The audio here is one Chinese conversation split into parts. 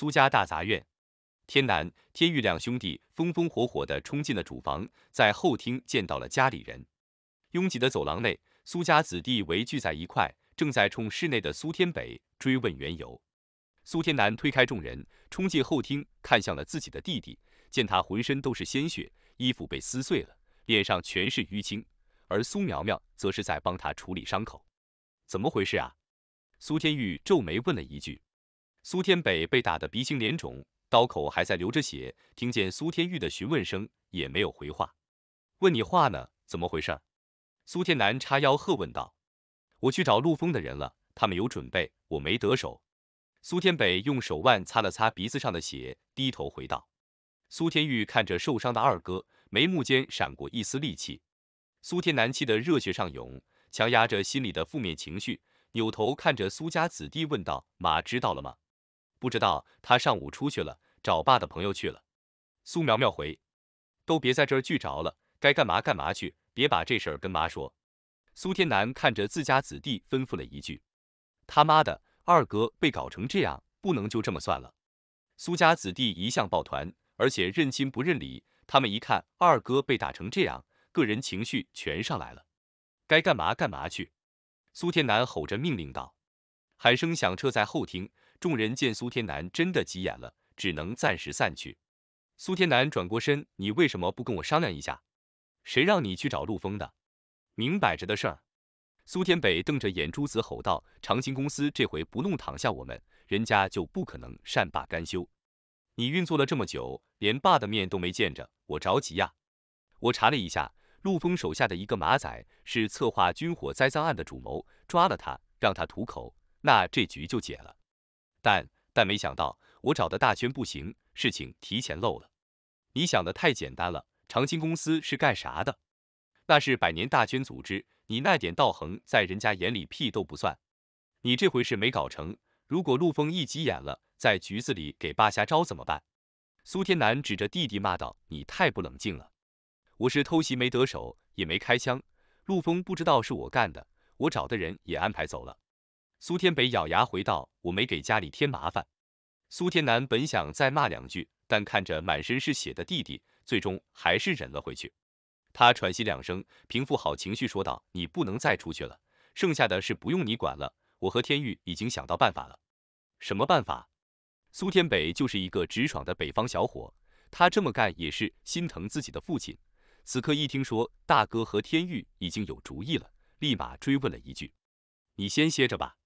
苏家大杂院，天南天玉两兄弟风风火火地冲进了主房，在后厅见到了家里人。拥挤的走廊内，苏家子弟围聚在一块，正在冲室内的苏天北追问缘由。苏天南推开众人，冲进后厅，看向了自己的弟弟，见他浑身都是鲜血，衣服被撕碎了，脸上全是淤青。而苏苗苗则是在帮他处理伤口。怎么回事啊？苏天玉皱眉问了一句。苏天北被打得鼻青脸肿，刀口还在流着血，听见苏天玉的询问声，也没有回话。问你话呢，怎么回事？苏天南叉腰喝问道。我去找陆枫的人了，他们有准备，我没得手。苏天北用手腕擦了擦鼻子上的血，低头回道。苏天玉看着受伤的二哥，眉目间闪过一丝戾气。苏天南气得热血上涌，强压着心里的负面情绪，扭头看着苏家子弟问道：马知道了吗？不知道他上午出去了，找爸的朋友去了。苏苗苗回，都别在这儿聚着了，该干嘛干嘛去，别把这事儿跟妈说。苏天南看着自家子弟，吩咐了一句：“他妈的，二哥被搞成这样，不能就这么算了。”苏家子弟一向抱团，而且认亲不认理，他们一看二哥被打成这样，个人情绪全上来了，该干嘛干嘛去。苏天南吼着命令道，喊声响彻在后厅。众人见苏天南真的急眼了，只能暂时散去。苏天南转过身：“你为什么不跟我商量一下？谁让你去找陆峰的？明摆着的事儿。”苏天北瞪着眼珠子吼道：“长青公司这回不弄躺下我们，人家就不可能善罢甘休。你运作了这么久，连爸的面都没见着，我着急呀！我查了一下，陆峰手下的一个马仔是策划军火栽赃案的主谋，抓了他，让他吐口，那这局就解了。”但但没想到我找的大圈不行，事情提前漏了。你想的太简单了，长青公司是干啥的？那是百年大圈组织，你那点道行在人家眼里屁都不算。你这回是没搞成，如果陆枫一急眼了，在局子里给爸下招怎么办？苏天南指着弟弟骂道：“你太不冷静了！我是偷袭没得手，也没开枪，陆枫不知道是我干的，我找的人也安排走了。”苏天北咬牙回道：“我没给家里添麻烦。”苏天南本想再骂两句，但看着满身是血的弟弟，最终还是忍了回去。他喘息两声，平复好情绪，说道：“你不能再出去了，剩下的事不用你管了。我和天玉已经想到办法了。”什么办法？苏天北就是一个直爽的北方小伙，他这么干也是心疼自己的父亲。此刻一听说大哥和天玉已经有主意了，立马追问了一句：“你先歇着吧。”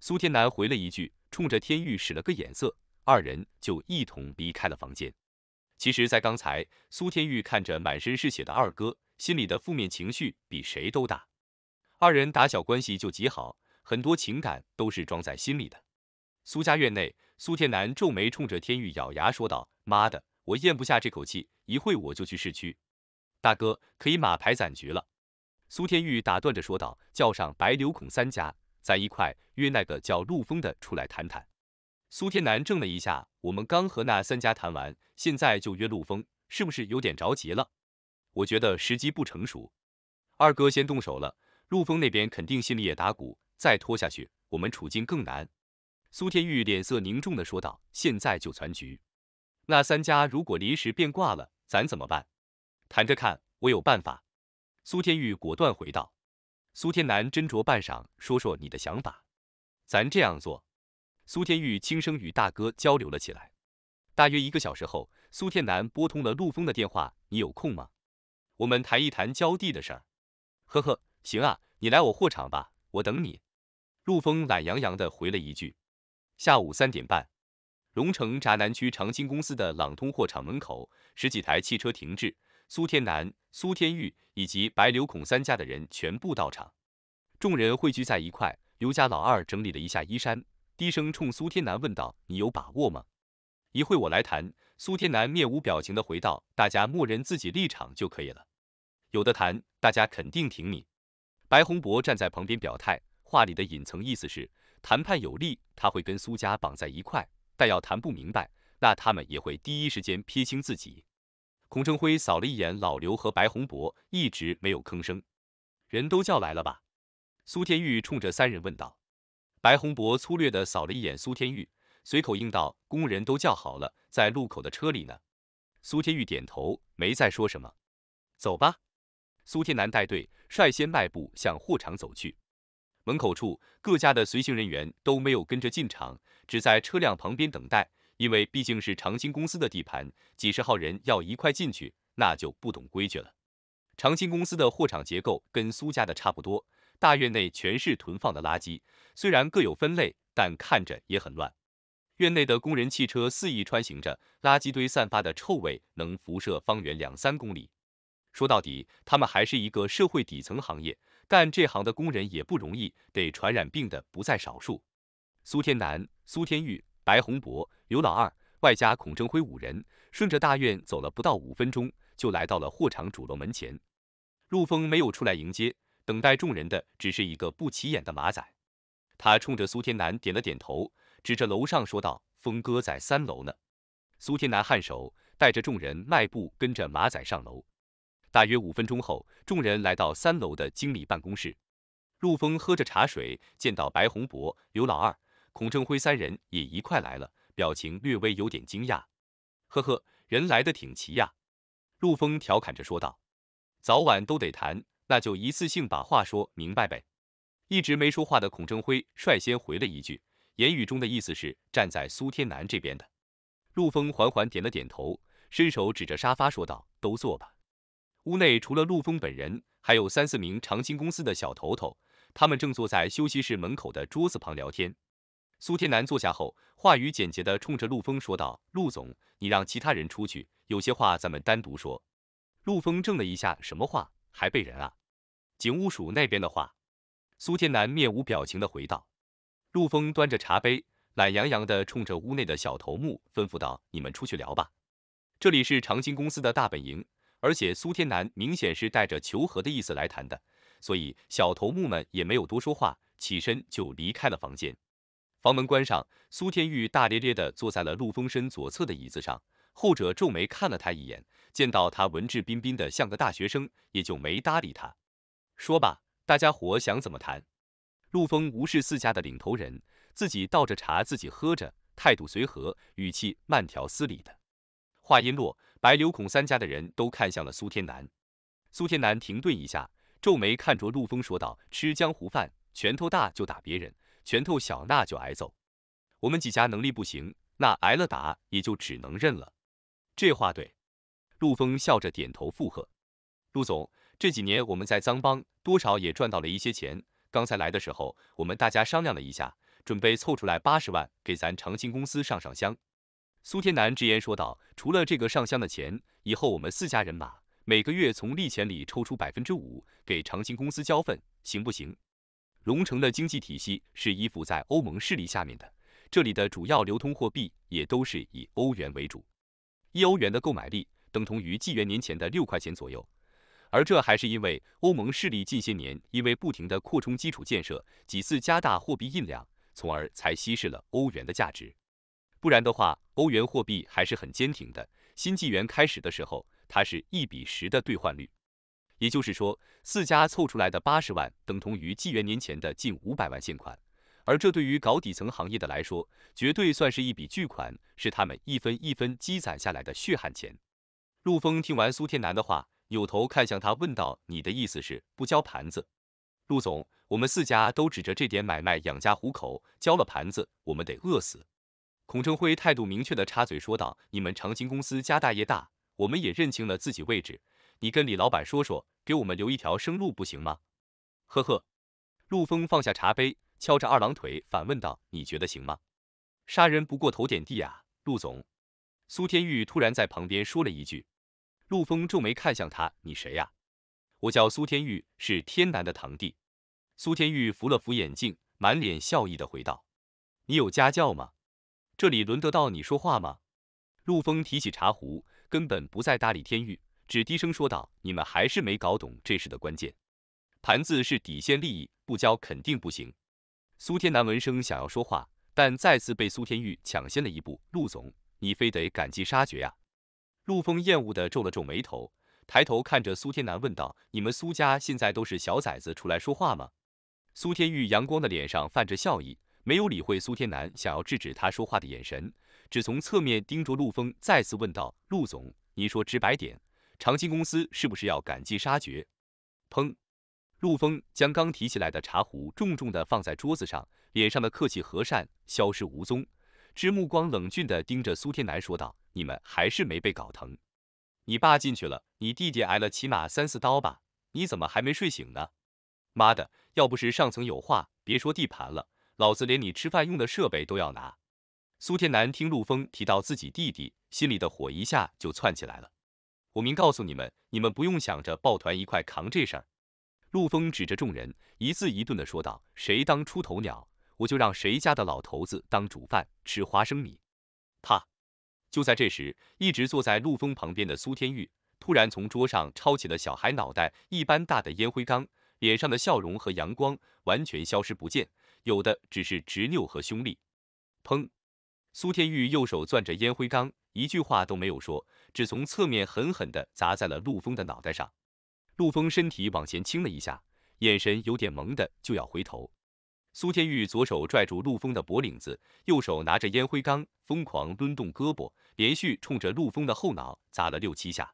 苏天南回了一句，冲着天玉使了个眼色，二人就一同离开了房间。其实，在刚才，苏天玉看着满身是血的二哥，心里的负面情绪比谁都大。二人打小关系就极好，很多情感都是装在心里的。苏家院内，苏天南皱眉冲着天玉咬牙说道：“妈的，我咽不下这口气，一会我就去市区。”大哥，可以马牌攒局了。”苏天玉打断着说道：“叫上白刘孔三家。”咱一块约那个叫陆风的出来谈谈。苏天南怔了一下，我们刚和那三家谈完，现在就约陆风，是不是有点着急了？我觉得时机不成熟。二哥先动手了，陆风那边肯定心里也打鼓，再拖下去，我们处境更难。苏天玉脸色凝重的说道：“现在就攒局，那三家如果临时变卦了，咱怎么办？谈着看，我有办法。”苏天玉果断回道。苏天南斟酌半晌，说说你的想法，咱这样做。苏天玉轻声与大哥交流了起来。大约一个小时后，苏天南拨通了陆峰的电话，你有空吗？我们谈一谈交地的事儿。呵呵，行啊，你来我货场吧，我等你。陆峰懒洋洋的回了一句，下午三点半，龙城闸南区长青公司的朗通货场门口，十几台汽车停滞。苏天南、苏天玉以及白刘孔三家的人全部到场，众人汇聚在一块。刘家老二整理了一下衣衫，低声冲苏天南问道：“你有把握吗？”“一会我来谈。”苏天南面无表情地回道：“大家默认自己立场就可以了。”“有的谈，大家肯定挺你。”白洪博站在旁边表态，话里的隐层意思是谈判有利，他会跟苏家绑在一块；但要谈不明白，那他们也会第一时间撇清自己。孔成辉扫了一眼老刘和白洪博，一直没有吭声。人都叫来了吧？苏天玉冲着三人问道。白洪博粗略地扫了一眼苏天玉，随口应道：“工人都叫好了，在路口的车里呢。”苏天玉点头，没再说什么。走吧。苏天南带队，率先迈步向货场走去。门口处各家的随行人员都没有跟着进场，只在车辆旁边等待。因为毕竟是长兴公司的地盘，几十号人要一块进去，那就不懂规矩了。长兴公司的货场结构跟苏家的差不多，大院内全是囤放的垃圾，虽然各有分类，但看着也很乱。院内的工人汽车肆意穿行着，垃圾堆散发的臭味能辐射方圆两三公里。说到底，他们还是一个社会底层行业，干这行的工人也不容易，得传染病的不在少数。苏天南、苏天玉、白洪博。刘老二、外加孔正辉五人，顺着大院走了不到五分钟，就来到了货场主楼门前。陆峰没有出来迎接，等待众人的只是一个不起眼的马仔。他冲着苏天南点了点头，指着楼上说道：“峰哥在三楼呢。”苏天南颔首，带着众人迈步跟着马仔上楼。大约五分钟后，众人来到三楼的经理办公室。陆峰喝着茶水，见到白洪博、刘老二、孔正辉三人也一块来了。表情略微有点惊讶，呵呵，人来的挺齐呀。陆峰调侃着说道：“早晚都得谈，那就一次性把话说明白呗。”一直没说话的孔正辉率先回了一句，言语中的意思是站在苏天南这边的。陆峰缓缓点了点头，伸手指着沙发说道：“都坐吧。”屋内除了陆峰本人，还有三四名长青公司的小头头，他们正坐在休息室门口的桌子旁聊天。苏天南坐下后，话语简洁地冲着陆风说道：“陆总，你让其他人出去，有些话咱们单独说。”陆风怔了一下，什么话？还被人啊？警务署那边的话？苏天南面无表情地回道。陆风端着茶杯，懒洋洋地冲着屋内的小头目吩咐道：“你们出去聊吧，这里是长青公司的大本营。而且苏天南明显是带着求和的意思来谈的，所以小头目们也没有多说话，起身就离开了房间。”房门关上，苏天玉大咧咧的坐在了陆风身左侧的椅子上，后者皱眉看了他一眼，见到他文质彬彬的像个大学生，也就没搭理他。说吧，大家伙想怎么谈？陆风无视四家的领头人，自己倒着茶自己喝着，态度随和，语气慢条斯理的。话音落，白柳孔三家的人都看向了苏天南。苏天南停顿一下，皱眉看着陆风说道：“吃江湖饭，拳头大就打别人。”拳头小那就挨揍，我们几家能力不行，那挨了打也就只能认了。这话对，陆峰笑着点头附和。陆总，这几年我们在脏帮多少也赚到了一些钱，刚才来的时候我们大家商量了一下，准备凑出来八十万给咱长青公司上上香。苏天南直言说道，除了这个上香的钱，以后我们四家人马每个月从利钱里抽出百分之五给长青公司交份，行不行？龙城的经济体系是依附在欧盟势力下面的，这里的主要流通货币也都是以欧元为主，一欧元的购买力等同于纪元年前的六块钱左右，而这还是因为欧盟势力近些年因为不停的扩充基础建设，几次加大货币印量，从而才稀释了欧元的价值，不然的话，欧元货币还是很坚挺的。新纪元开始的时候，它是一比十的兑换率。也就是说，四家凑出来的八十万等同于纪元年前的近五百万现款，而这对于搞底层行业的来说，绝对算是一笔巨款，是他们一分一分积攒下来的血汗钱。陆峰听完苏天南的话，扭头看向他，问道：“你的意思是不交盘子？”陆总，我们四家都指着这点买卖养家糊口，交了盘子，我们得饿死。”孔成辉态度明确地插嘴说道：“你们长青公司家大业大，我们也认清了自己位置。”你跟李老板说说，给我们留一条生路不行吗？呵呵，陆峰放下茶杯，敲着二郎腿反问道：“你觉得行吗？”杀人不过头点地啊，陆总。苏天玉突然在旁边说了一句。陆峰皱眉看向他：“你谁呀？”“我叫苏天玉，是天南的堂弟。”苏天玉扶了扶眼镜，满脸笑意的回道：“你有家教吗？这里轮得到你说话吗？”陆峰提起茶壶，根本不再搭理天玉。只低声说道：“你们还是没搞懂这事的关键，盘子是底线利益，不交肯定不行。”苏天南闻声想要说话，但再次被苏天玉抢先了一步。陆总，你非得赶尽杀绝呀？陆枫厌恶的皱了皱眉头，抬头看着苏天南问道：“你们苏家现在都是小崽子出来说话吗？”苏天玉阳光的脸上泛着笑意，没有理会苏天南想要制止他说话的眼神，只从侧面盯着陆峰，再次问道：“陆总，你说直白点。”长青公司是不是要赶尽杀绝？砰！陆峰将刚提起来的茶壶重重的放在桌子上，脸上的客气和善消失无踪，只目光冷峻的盯着苏天南说道：“你们还是没被搞疼？你爸进去了，你弟弟挨了起码三四刀吧？你怎么还没睡醒呢？妈的，要不是上层有话，别说地盘了，老子连你吃饭用的设备都要拿！”苏天南听陆峰提到自己弟弟，心里的火一下就窜起来了。我明告诉你们，你们不用想着抱团一块扛这事儿。陆丰指着众人，一字一顿地说道：“谁当出头鸟，我就让谁家的老头子当煮饭吃花生米。”啪！就在这时，一直坐在陆丰旁边的苏天玉突然从桌上抄起了小孩脑袋一般大的烟灰缸，脸上的笑容和阳光完全消失不见，有的只是执拗和凶戾。砰！苏天玉右手攥着烟灰缸，一句话都没有说。只从侧面狠狠地砸在了陆峰的脑袋上，陆峰身体往前倾了一下，眼神有点蒙的就要回头。苏天玉左手拽住陆峰的脖领子，右手拿着烟灰缸，疯狂抡动胳膊，连续冲着陆峰的后脑砸了六七下。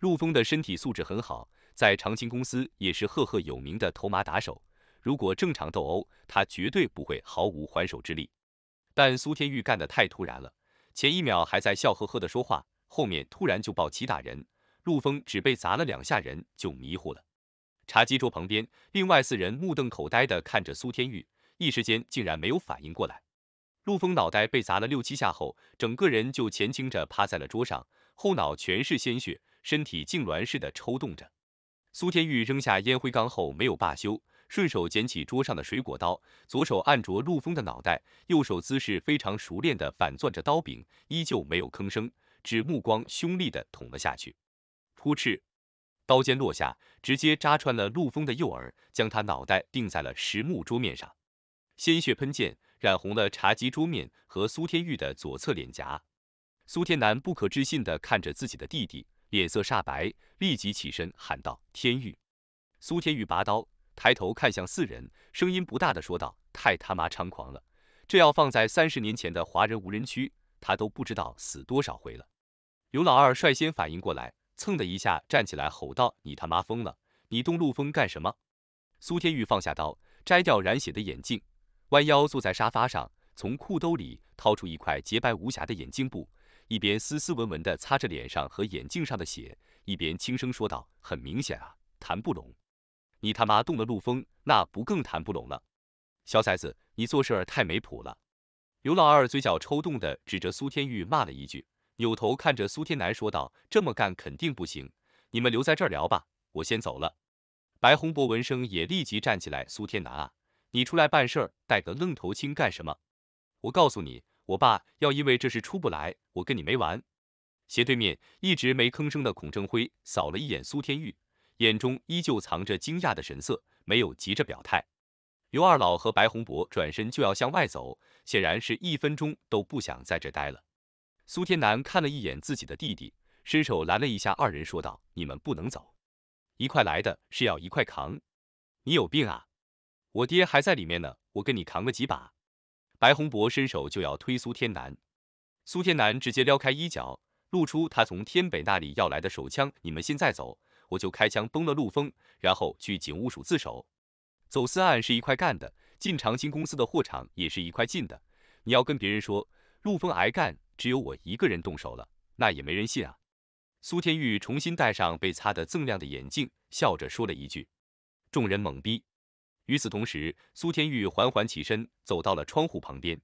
陆峰的身体素质很好，在长青公司也是赫赫有名的头马打手，如果正常斗殴，他绝对不会毫无还手之力。但苏天玉干得太突然了，前一秒还在笑呵呵的说话。后面突然就抱起打人，陆峰只被砸了两下，人就迷糊了。茶几桌旁边，另外四人目瞪口呆的看着苏天玉，一时间竟然没有反应过来。陆峰脑袋被砸了六七下后，整个人就前倾着趴在了桌上，后脑全是鲜血，身体痉挛似的抽动着。苏天玉扔下烟灰缸后没有罢休，顺手捡起桌上的水果刀，左手按着陆峰的脑袋，右手姿势非常熟练的反攥着刀柄，依旧没有吭声。只目光凶厉的捅了下去，扑哧，刀尖落下，直接扎穿了陆峰的右耳，将他脑袋钉在了实木桌面上，鲜血喷溅，染红了茶几桌面和苏天玉的左侧脸颊。苏天南不可置信的看着自己的弟弟，脸色煞白，立即起身喊道：“天玉！”苏天玉拔刀，抬头看向四人，声音不大的说道：“太他妈猖狂了，这要放在三十年前的华人无人区。”他都不知道死多少回了。刘老二率先反应过来，蹭的一下站起来，吼道：“你他妈疯了！你动陆风干什么？”苏天玉放下刀，摘掉染血的眼镜，弯腰坐在沙发上，从裤兜里掏出一块洁白无瑕的眼镜布，一边斯斯文文的擦着脸上和眼镜上的血，一边轻声说道：“很明显啊，谈不拢。你他妈动了陆风，那不更谈不拢了？小崽子，你做事太没谱了。”刘老二嘴角抽动的指着苏天玉骂了一句，扭头看着苏天南说道：“这么干肯定不行，你们留在这儿聊吧，我先走了。”白洪博闻声也立即站起来：“苏天南啊，你出来办事儿带个愣头青干什么？我告诉你，我爸要因为这事出不来，我跟你没完。”斜对面一直没吭声的孔正辉扫了一眼苏天玉，眼中依旧藏着惊讶的神色，没有急着表态。刘二老和白洪博转身就要向外走，显然是一分钟都不想在这待了。苏天南看了一眼自己的弟弟，伸手拦了一下二人，说道：“你们不能走，一块来的是要一块扛。你有病啊！我爹还在里面呢，我跟你扛个几把。”白洪博伸手就要推苏天南，苏天南直接撩开衣角，露出他从天北那里要来的手枪。你们现在走，我就开枪崩了陆峰，然后去警务署自首。走私案是一块干的，进长兴公司的货场也是一块进的。你要跟别人说陆丰挨干，只有我一个人动手了，那也没人信啊。苏天玉重新戴上被擦得锃亮的眼镜，笑着说了一句，众人懵逼。与此同时，苏天玉缓缓起身，走到了窗户旁边，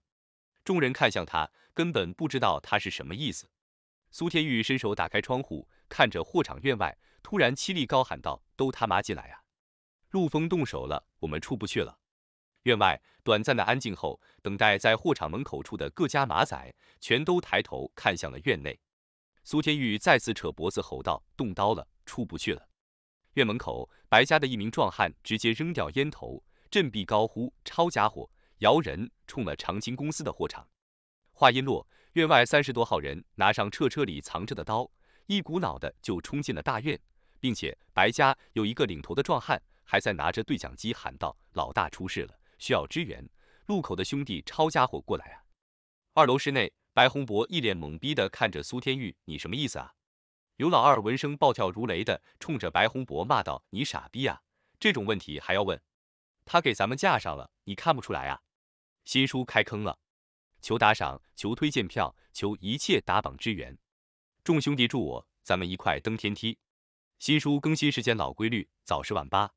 众人看向他，根本不知道他是什么意思。苏天玉伸手打开窗户，看着货场院外，突然凄厉高喊道：“都他妈进来啊！”陆峰动手了，我们出不去了。院外短暂的安静后，等待在货场门口处的各家马仔全都抬头看向了院内。苏天玉再次扯脖子吼道：“动刀了，出不去了。”院门口，白家的一名壮汉直接扔掉烟头，振臂高呼：“抄家伙，摇人，冲了长青公司的货场！”话音落，院外三十多号人拿上车车里藏着的刀，一股脑的就冲进了大院，并且白家有一个领头的壮汉。还在拿着对讲机喊道：“老大出事了，需要支援！路口的兄弟抄家伙过来啊！”二楼室内，白洪博一脸懵逼地看着苏天玉：“你什么意思啊？”刘老二闻声暴跳如雷的冲着白洪博骂道：“你傻逼啊！这种问题还要问？他给咱们架上了，你看不出来啊？”新书开坑了，求打赏，求推荐票，求一切打榜支援！众兄弟助我，咱们一块登天梯！新书更新时间老规律，早十晚八。